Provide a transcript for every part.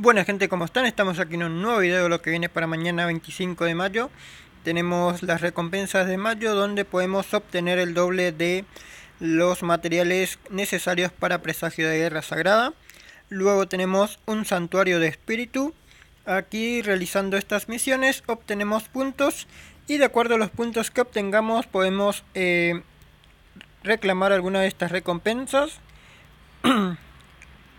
Buenas gente, ¿cómo están? Estamos aquí en un nuevo video de lo que viene para mañana 25 de mayo. Tenemos las recompensas de mayo donde podemos obtener el doble de los materiales necesarios para presagio de guerra sagrada. Luego tenemos un santuario de espíritu. Aquí realizando estas misiones obtenemos puntos y de acuerdo a los puntos que obtengamos podemos eh, reclamar alguna de estas recompensas.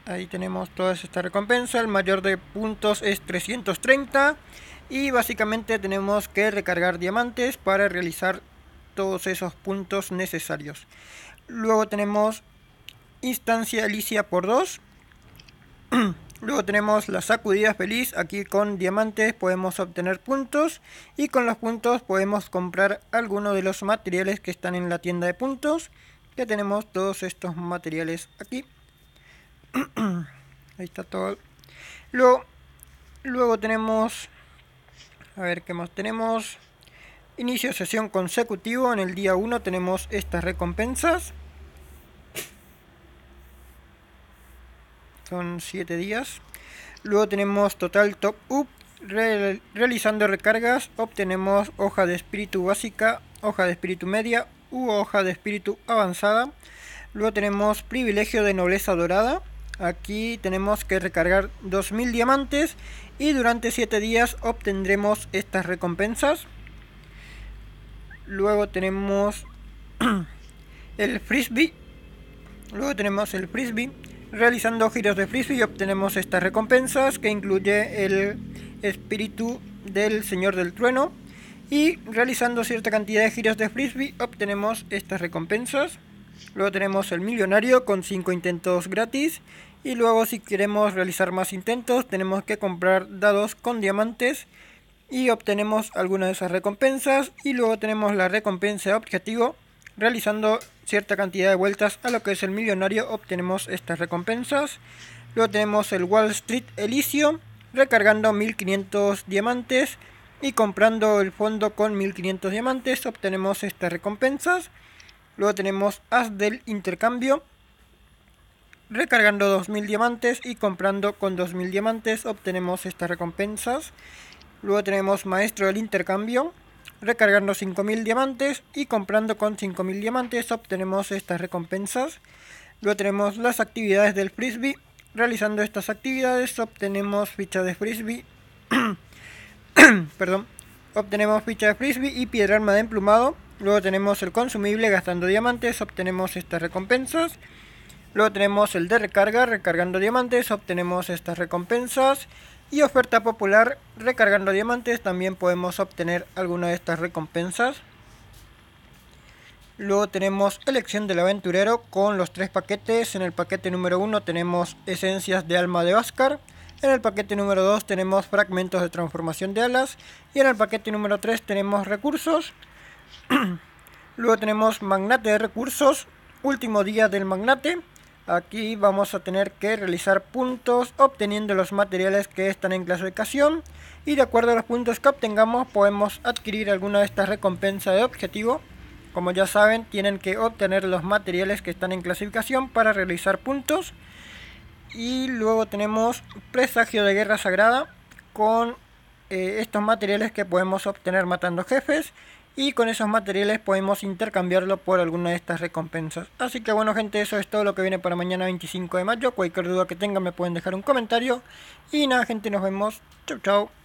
Ahí tenemos todas esta recompensa. El mayor de puntos es 330. Y básicamente tenemos que recargar diamantes para realizar todos esos puntos necesarios. Luego tenemos instancia Alicia por 2. Luego tenemos las sacudidas feliz. Aquí con diamantes podemos obtener puntos. Y con los puntos podemos comprar algunos de los materiales que están en la tienda de puntos. Ya tenemos todos estos materiales aquí. Ahí está todo. Luego, luego tenemos... A ver qué más tenemos. Inicio sesión consecutivo. En el día 1 tenemos estas recompensas. Son 7 días. Luego tenemos total top up. realizando recargas obtenemos hoja de espíritu básica, hoja de espíritu media u hoja de espíritu avanzada. Luego tenemos privilegio de nobleza dorada. Aquí tenemos que recargar 2000 diamantes y durante 7 días obtendremos estas recompensas. Luego tenemos el frisbee. Luego tenemos el frisbee. Realizando giros de frisbee obtenemos estas recompensas que incluye el espíritu del Señor del Trueno. Y realizando cierta cantidad de giros de frisbee obtenemos estas recompensas. Luego tenemos el millonario con 5 intentos gratis. Y luego si queremos realizar más intentos tenemos que comprar dados con diamantes y obtenemos alguna de esas recompensas. Y luego tenemos la recompensa objetivo. Realizando cierta cantidad de vueltas a lo que es el millonario obtenemos estas recompensas. Luego tenemos el Wall Street elicio recargando 1500 diamantes y comprando el fondo con 1500 diamantes obtenemos estas recompensas. Luego tenemos As del Intercambio. Recargando 2.000 diamantes y comprando con 2.000 diamantes obtenemos estas recompensas. Luego tenemos Maestro del Intercambio. Recargando 5.000 diamantes y comprando con 5.000 diamantes obtenemos estas recompensas. Luego tenemos las actividades del frisbee. Realizando estas actividades obtenemos ficha de frisbee. Perdón. Obtenemos ficha de frisbee y piedra arma de emplumado. Luego tenemos el consumible gastando diamantes, obtenemos estas recompensas. Luego tenemos el de recarga, recargando diamantes, obtenemos estas recompensas. Y oferta popular, recargando diamantes, también podemos obtener alguna de estas recompensas. Luego tenemos elección del aventurero con los tres paquetes. En el paquete número 1 tenemos esencias de alma de Vascar. En el paquete número 2 tenemos fragmentos de transformación de alas. Y en el paquete número 3 tenemos recursos. Luego tenemos magnate de recursos, último día del magnate. Aquí vamos a tener que realizar puntos obteniendo los materiales que están en clasificación. Y de acuerdo a los puntos que obtengamos podemos adquirir alguna de estas recompensas de objetivo. Como ya saben, tienen que obtener los materiales que están en clasificación para realizar puntos. Y luego tenemos presagio de guerra sagrada con eh, estos materiales que podemos obtener matando jefes y con esos materiales podemos intercambiarlo por alguna de estas recompensas. Así que bueno gente, eso es todo lo que viene para mañana 25 de mayo. Cualquier duda que tengan me pueden dejar un comentario. Y nada gente, nos vemos. Chau chau.